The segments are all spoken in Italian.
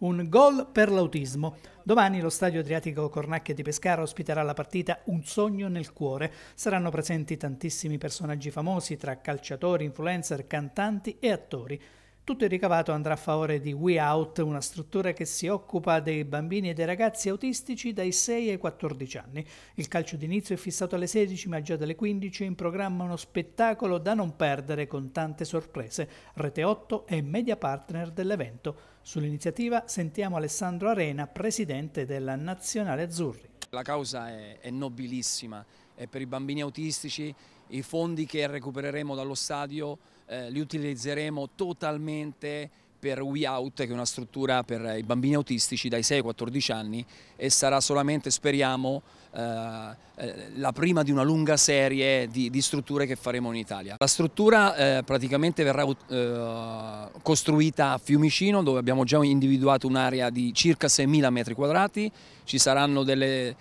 Un gol per l'autismo. Domani lo stadio Adriatico Cornacchia di Pescara ospiterà la partita Un sogno nel cuore. Saranno presenti tantissimi personaggi famosi tra calciatori, influencer, cantanti e attori. Tutto il ricavato andrà a favore di We Out, una struttura che si occupa dei bambini e dei ragazzi autistici dai 6 ai 14 anni. Il calcio d'inizio è fissato alle 16, ma già dalle 15 è in programma uno spettacolo da non perdere con tante sorprese. Rete 8 è media partner dell'evento. Sull'iniziativa sentiamo Alessandro Arena, presidente della Nazionale Azzurri. La causa è, è nobilissima per i bambini autistici, i fondi che recupereremo dallo stadio eh, li utilizzeremo totalmente per We Out, che è una struttura per i bambini autistici dai 6 ai 14 anni e sarà solamente, speriamo, eh, eh, la prima di una lunga serie di, di, strutture che faremo in Italia. La struttura eh, praticamente verrà costruita a Fiumicino dove abbiamo già individuato un'area di circa 6.000 metri quadrati, ci saranno delle,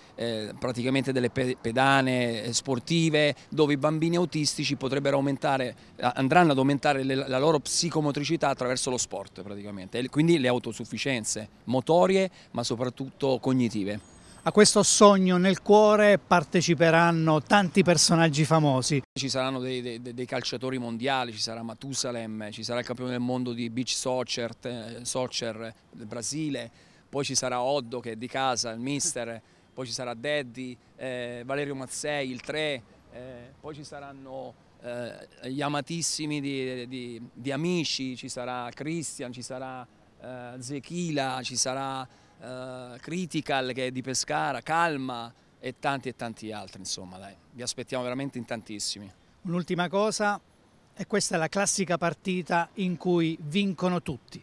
praticamente delle pedane sportive dove i bambini autistici potrebbero aumentare, andranno ad aumentare la loro psicomotricità attraverso lo sport praticamente, quindi le autosufficienze motorie ma soprattutto cognitive. A questo sogno nel cuore parteciperanno tanti personaggi famosi. Ci saranno dei, dei, dei calciatori mondiali, ci sarà Matusalem, ci sarà il campione del mondo di beach soccer, soccer del Brasile, poi ci sarà Oddo che è di casa, il mister, poi ci sarà Daddy, eh, Valerio Mazzei, il 3, eh, poi ci saranno eh, gli amatissimi di, di, di, Amici, ci sarà Christian, ci sarà eh, Zechila, ci sarà... Eh, Critical che è di Pescara, Calma e tanti e tanti altri insomma dai, vi aspettiamo veramente in tantissimi. Un'ultima cosa, e questa è la classica partita in cui vincono tutti.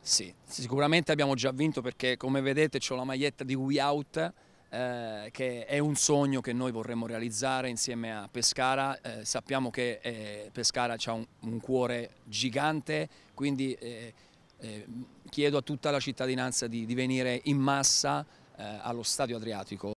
Sì, sicuramente abbiamo già vinto perché come vedete c'è la maglietta di We Out eh, che è un sogno che noi vorremmo realizzare insieme a Pescara. Eh, sappiamo che eh, Pescara ha un, un, cuore gigante, quindi eh, Ehm, chiedo a tutta la cittadinanza di, di venire in massa eh, allo Stadio Adriatico.